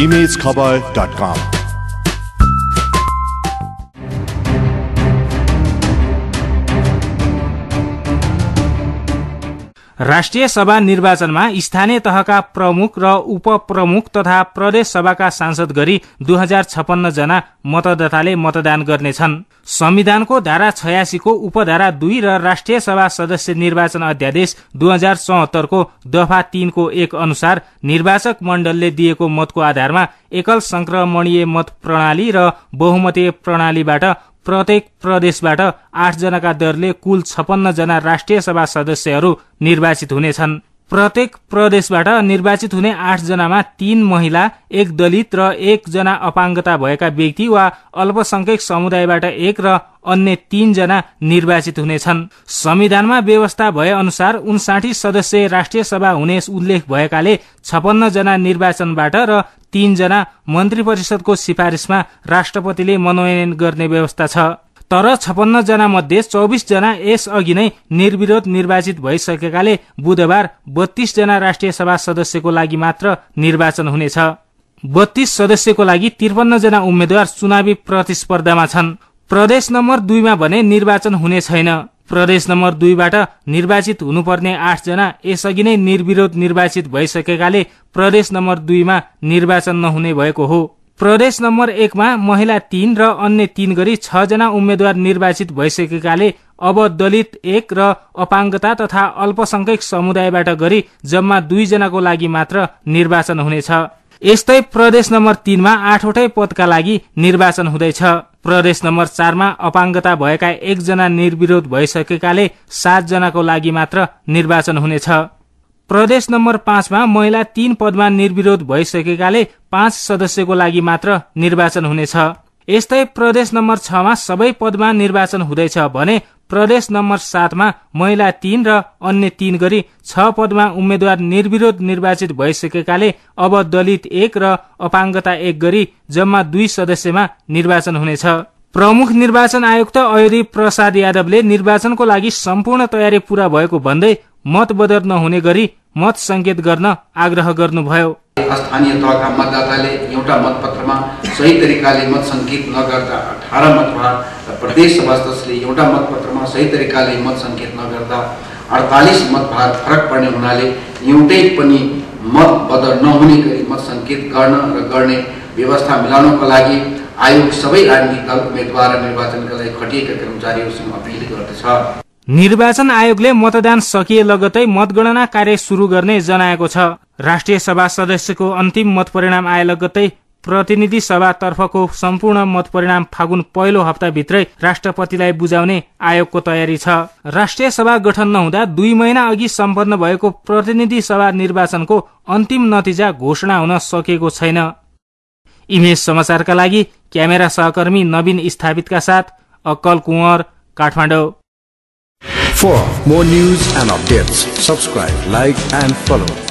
emailscowboy.com. राष्ट्रिय सभा निर्वाचनमा स्थानीय तहका प्रमुख र उपप्रमुख तथा प्रदेश सभाका सांसद गरी दुई हजार छप्पन्न जना मतदाताले मतदान गर्नेछन् संविधानको धारा छयासीको उपधारा दुई र राष्ट्रिय सभा सदस्य निर्वाचन अध्यादेश दुई हजार चौहत्तरको दफा तीनको एक अनुसार निर्वाचक मण्डलले दिएको मतको आधारमा एकल संक्रमणीय मत प्रणाली र बहुमतीय प्रणालीबाट प्रत्येक प्रदेशबाट जनाका दरले कुल जना राष्ट्रिय सभा सदस्यहरू निर्वाचित हुनेछन् प्रत्येक प्रदेशबाट निर्वाचित हुने जनामा तीन महिला एक दलित र एकजना अपाङ्गता भएका व्यक्ति वा अल्पसंख्यक समुदायबाट एक र अन्य तीनजना निर्वाचित हुनेछन् संविधानमा व्यवस्था भए अनुसार उन्साठी सदस्य राष्ट्रिय सभा हुने उल्लेख भएकाले जना निर्वाचनबाट र तीनजना मन्त्री परिषदको सिफारिसमा राष्ट्रपतिले मनोनयन गर्ने व्यवस्था छ तर जना मध्ये चौबिसजना यसअघि नै निर्विरोध निर्वाचित भइसकेकाले बुधबार बत्तीसजना राष्ट्रिय सभा सदस्यको लागि मात्र निर्वाचन हुनेछ बत्तीस सदस्यको लागि त्रिपन्नजना उम्मेद्वार चुनावी प्रतिस्पर्धामा छन् प्रदेश नम्बर दुईमा भने निर्वाचन हुने छैन प्रदेश नम्बर दुईबाट निर्वाचित हुनुपर्ने आठजना यसअघि नै निर्विरोध निर्वाचित भइसकेकाले प्रदेश नम्बर दुईमा निर्वाचन नहुने भएको हो प्रदेश नम्बर एकमा महिला तीन र अन्य तीन गरी छजना उम्मेद्वार निर्वाचित भइसकेकाले अब दलित एक र अपाङ्गता तथा अल्पसंख्यक समुदायबाट गरी जम्मा दुईजनाको लागि मात्र निर्वाचन हुनेछ यस्तै प्रदेश नम्बर तीनमा आठवटै पदका लागि निर्वाचन हुँदैछ प्रदेश नम्बर चारमा अपाङ्गता भएका एकजना निर्विरोध भइसकेकाले सातजनाको लागि मात्र निर्वाचन हुनेछ प्रदेश नम्बर पाँचमा महिला तीन पदमा निर्विरोध भइसकेकाले पाँच सदस्यको लागि मात्र निर्वाचन हुनेछ यस्तै प्रदेश नम्बर छमा सबै पदमा निर्वाचन हुँदैछ भने प्रदेश नम्बर सातमा महिला तीन र अन्य तीन गरी छ पदमा उम्मेद्वार निर्विरोध निर्वाचित भइसकेकाले अब दलित एक र अपाङ्गता एक गरी जम्मा दुई सदस्यमा निर्वाचन हुनेछ प्रमुख निर्वाचन आयुक्त अयोधी प्रसाद यादवले निर्वाचनको लागि सम्पूर्ण तयारी पूरा भएको भन्दै मत मतबदर नहुने गरी मत संकेत गर्न आग्रह गर्नुभयो स्थानीय तहका मतदाताले एउटा मतपत्रमा सही तरिकाले मत संकेत नगर्दा अठार मतवटा र प्रदेश सभा एउटा मतपत्रमा सही तरिकाले मत संकेत नगर्दा अडतालिस मत भाग फरक पर्ने हुनाले एउटै पनि मत बदल नहुने गरी मत संकेत गर्न र गर्ने व्यवस्था मिलाउनको लागि आयोग सबै राजनीतिक दल उम्मेद्वार निर्वाचनका लागि खटिएका कर्मचारीहरूसँग अपिल गर्दछ निर्वाचन आयोगले मतदान सकिए लगतै मतगणना कार्य शुरू गर्ने जनाएको छ राष्ट्रिय सभा सदस्यको अन्तिम मत परिणाम आए लगतै प्रतिनिधि तर्फको सम्पूर्ण मत परिणाम फागुन पहिलो हप्ताभित्रै राष्ट्रपतिलाई बुझाउने आयोगको तयारी छ राष्ट्रिय सभा गठन नहुँदा दुई महिना अघि सम्पन्न भएको प्रतिनिधि सभा निर्वाचनको अन्तिम नतिजा घोषणा हुन सकेको छैन इमेज समाचारका लागि क्यामेरा सहकर्मी नवीन स्थापितका साथ अक्कल Kunwar Kathmandu For more news and updates, subscribe, like and follow